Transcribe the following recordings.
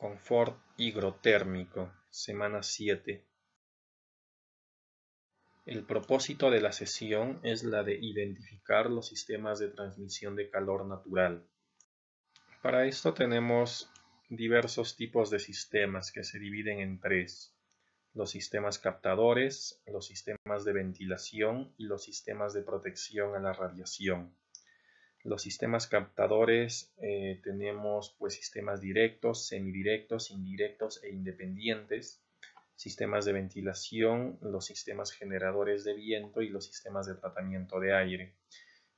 Confort higrotérmico, semana 7. El propósito de la sesión es la de identificar los sistemas de transmisión de calor natural. Para esto tenemos diversos tipos de sistemas que se dividen en tres. Los sistemas captadores, los sistemas de ventilación y los sistemas de protección a la radiación. Los sistemas captadores eh, tenemos pues sistemas directos, semidirectos, indirectos e independientes, sistemas de ventilación, los sistemas generadores de viento y los sistemas de tratamiento de aire.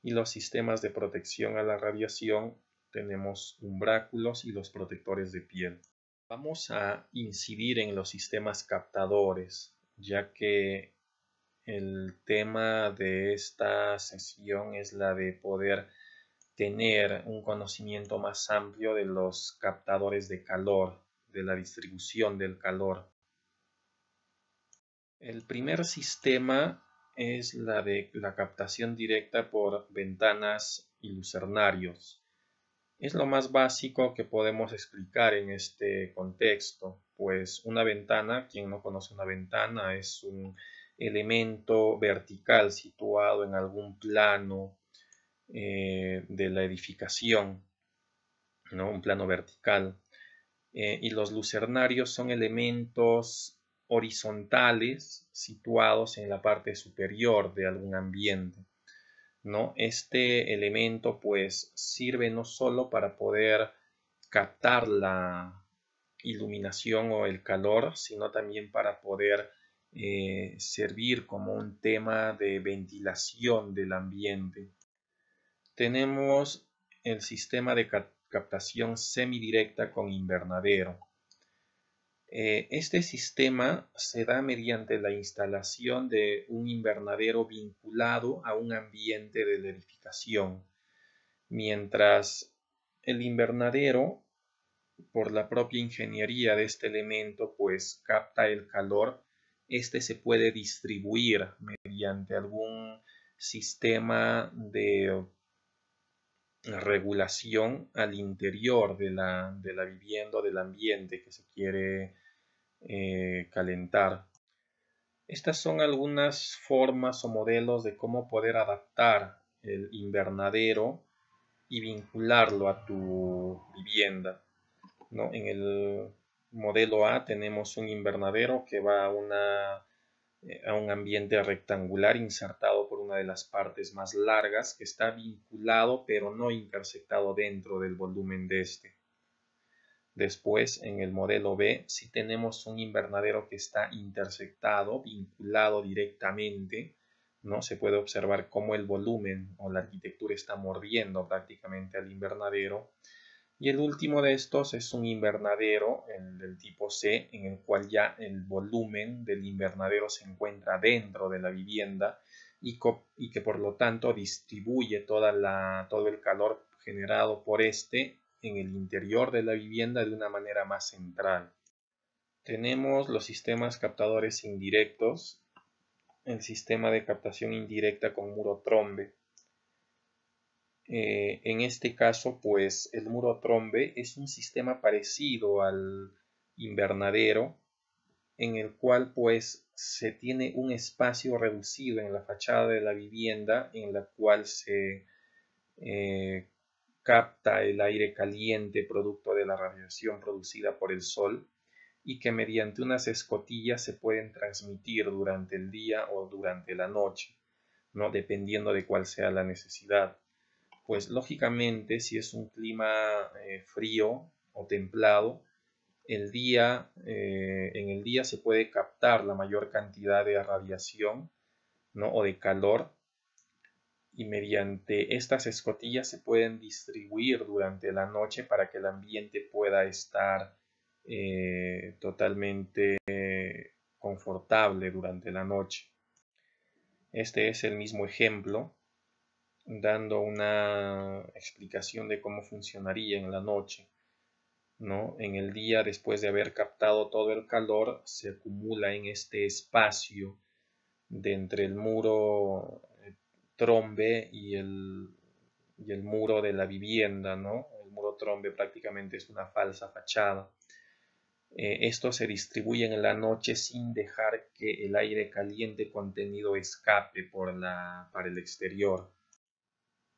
Y los sistemas de protección a la radiación tenemos umbráculos y los protectores de piel. Vamos a incidir en los sistemas captadores, ya que el tema de esta sesión es la de poder tener un conocimiento más amplio de los captadores de calor, de la distribución del calor. El primer sistema es la de la captación directa por ventanas y lucernarios. Es lo más básico que podemos explicar en este contexto, pues una ventana, quien no conoce una ventana, es un elemento vertical situado en algún plano eh, de la edificación, ¿no? un plano vertical. Eh, y los lucernarios son elementos horizontales situados en la parte superior de algún ambiente. ¿no? Este elemento pues sirve no solo para poder captar la iluminación o el calor, sino también para poder eh, servir como un tema de ventilación del ambiente tenemos el sistema de captación semidirecta con invernadero. Eh, este sistema se da mediante la instalación de un invernadero vinculado a un ambiente de verificación. mientras el invernadero, por la propia ingeniería de este elemento, pues capta el calor, este se puede distribuir mediante algún sistema de regulación al interior de la, de la vivienda o del ambiente que se quiere eh, calentar. Estas son algunas formas o modelos de cómo poder adaptar el invernadero y vincularlo a tu vivienda. En el modelo A tenemos un invernadero que va a, una, eh, a un ambiente rectangular insertado de las partes más largas que está vinculado pero no intersectado dentro del volumen de este. Después, en el modelo B, si tenemos un invernadero que está intersectado, vinculado directamente, ¿no? Se puede observar cómo el volumen o la arquitectura está mordiendo prácticamente al invernadero. Y el último de estos es un invernadero, del tipo C, en el cual ya el volumen del invernadero se encuentra dentro de la vivienda y, que por lo tanto distribuye toda todo el calor generado por este en el interior de la vivienda de una manera más central. Tenemos los sistemas captadores indirectos, el sistema de captación indirecta con muro trombe. Eh, en este caso, pues el muro trombe es un sistema parecido al invernadero, en el cual pues se tiene un espacio reducido en la fachada de la vivienda en la cual se eh, capta el aire caliente producto de la radiación producida por el sol y que mediante unas escotillas se pueden transmitir durante el día o durante la noche, ¿no? dependiendo de cuál sea la necesidad. Pues lógicamente si es un clima eh, frío o templado, el día, eh, en el día se puede captar la mayor cantidad de radiación ¿no? o de calor y mediante estas escotillas se pueden distribuir durante la noche para que el ambiente pueda estar eh, totalmente confortable durante la noche. Este es el mismo ejemplo dando una explicación de cómo funcionaría en la noche. En el día, después de haber captado todo el calor, se acumula en este espacio de entre el muro eh, trombe y el, muro de la vivienda, El muro trombe prácticamente es una falsa fachada. Eh, esto se distribuye en la noche sin dejar que el aire caliente contenido escape por para el exterior.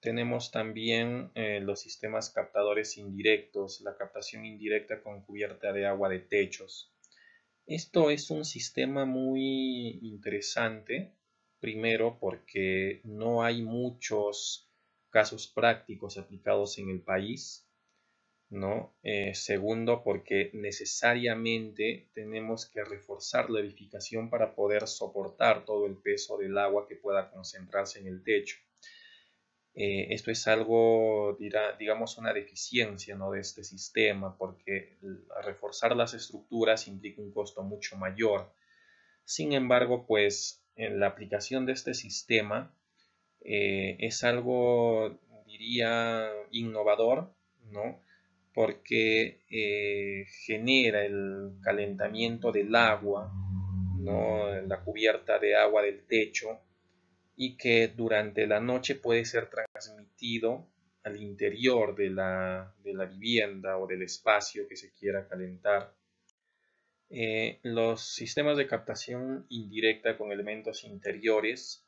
Tenemos también eh, los sistemas captadores indirectos, la captación indirecta con cubierta de agua de techos. Esto es un sistema muy interesante, primero porque no hay muchos casos prácticos aplicados en el país, ¿no? Eh, segundo, porque necesariamente tenemos que reforzar la edificación para poder soportar todo el peso del agua que pueda concentrarse en el techo. Eh, esto es algo, digamos, una deficiencia de este sistema, porque reforzar las estructuras implica un costo mucho mayor. Sin embargo, pues en la aplicación de este sistema eh, es algo, diría, innovador, porque eh, genera el calentamiento del agua, la cubierta de agua del techo, y que durante la noche puede ser transmitido al interior de la, de la vivienda o del espacio que se quiera calentar. Eh, los sistemas de captación indirecta con elementos interiores,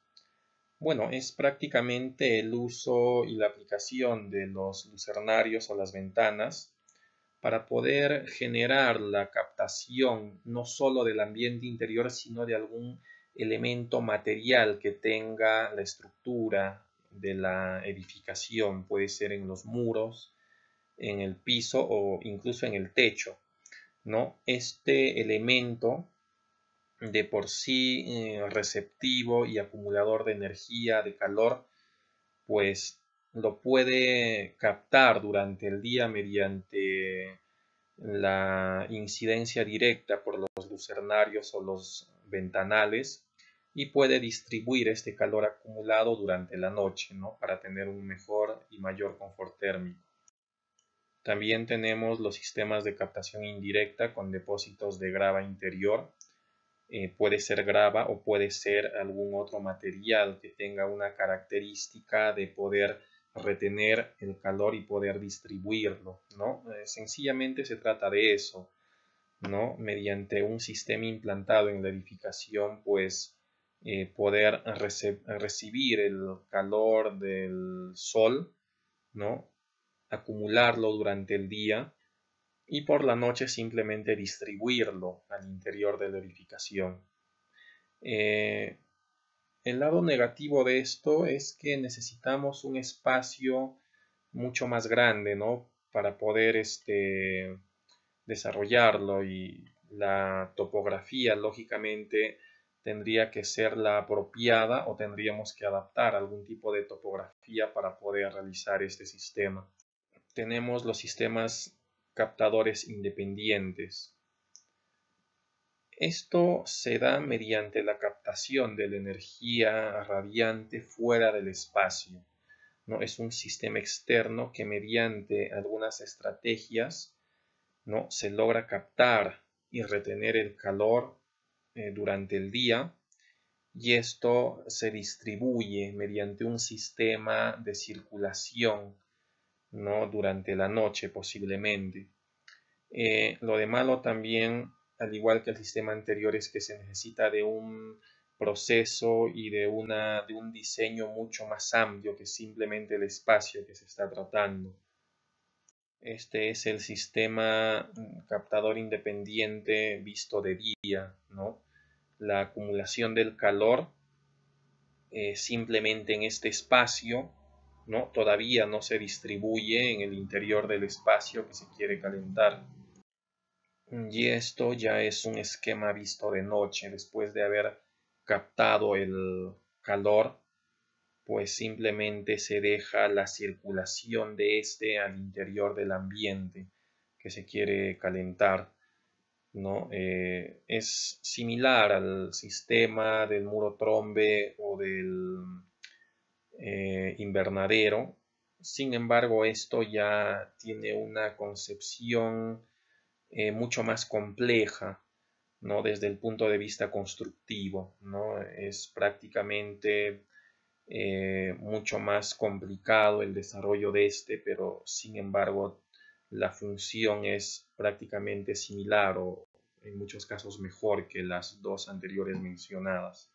bueno, es prácticamente el uso y la aplicación de los lucernarios o las ventanas para poder generar la captación no sólo del ambiente interior, sino de algún elemento material que tenga la estructura de la edificación, puede ser en los muros, en el piso o incluso en el techo. ¿no? Este elemento de por sí eh, receptivo y acumulador de energía, de calor, pues lo puede captar durante el día mediante la incidencia directa por los lucernarios o los ventanales y puede distribuir este calor acumulado durante la noche ¿no? para tener un mejor y mayor confort térmico. También tenemos los sistemas de captación indirecta con depósitos de grava interior. Eh, puede ser grava o puede ser algún otro material que tenga una característica de poder retener el calor y poder distribuirlo, ¿no? Eh, sencillamente se trata de eso, ¿no? Mediante un sistema implantado en la edificación, pues eh, poder recibir el calor del sol, ¿no? Acumularlo durante el día y por la noche simplemente distribuirlo al interior de la edificación. Eh, el lado negativo de esto es que necesitamos un espacio mucho más grande, ¿no? Para poder este, desarrollarlo y la topografía, lógicamente, tendría que ser la apropiada o tendríamos que adaptar algún tipo de topografía para poder realizar este sistema. Tenemos los sistemas captadores independientes. Esto se da mediante la captación de la energía radiante fuera del espacio. ¿no? Es un sistema externo que mediante algunas estrategias ¿no? se logra captar y retener el calor eh, durante el día y esto se distribuye mediante un sistema de circulación ¿no? durante la noche posiblemente. Eh, lo de malo también, al igual que el sistema anterior, es que se necesita de un proceso y de, una, de un diseño mucho más amplio que simplemente el espacio que se está tratando. Este es el sistema mm, captador independiente visto de día, ¿no? la acumulación del calor eh, simplemente en este espacio, ¿no? Todavía no se distribuye en el interior del espacio que se quiere calentar. Y esto ya es un esquema visto de noche, después de haber captado el calor, pues simplemente se deja la circulación de este al interior del ambiente que se quiere calentar. Eh, es similar al sistema del muro trombe o del eh, invernadero. Sin embargo, esto ya tiene una concepción eh, mucho más compleja, ¿no? Desde el punto de vista constructivo, ¿no? Es prácticamente mucho más complicado el desarrollo de este, pero sin embargo la función es prácticamente similar o en muchos casos mejor que las dos anteriores mencionadas.